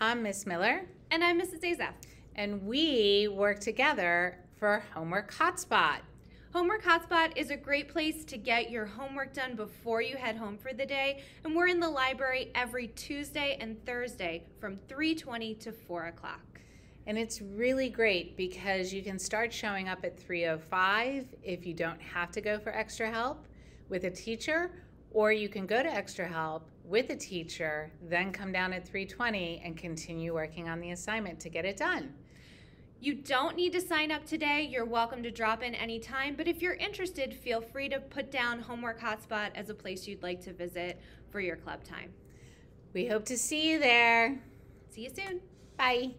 I'm Miss Miller. And I'm Mrs. Deza. And we work together for Homework Hotspot. Homework Hotspot is a great place to get your homework done before you head home for the day. And we're in the library every Tuesday and Thursday from 3.20 to 4 o'clock. And it's really great because you can start showing up at 3.05 if you don't have to go for extra help with a teacher or you can go to extra help with a teacher, then come down at 320 and continue working on the assignment to get it done. You don't need to sign up today. You're welcome to drop in anytime, but if you're interested, feel free to put down Homework Hotspot as a place you'd like to visit for your club time. We hope to see you there. See you soon. Bye.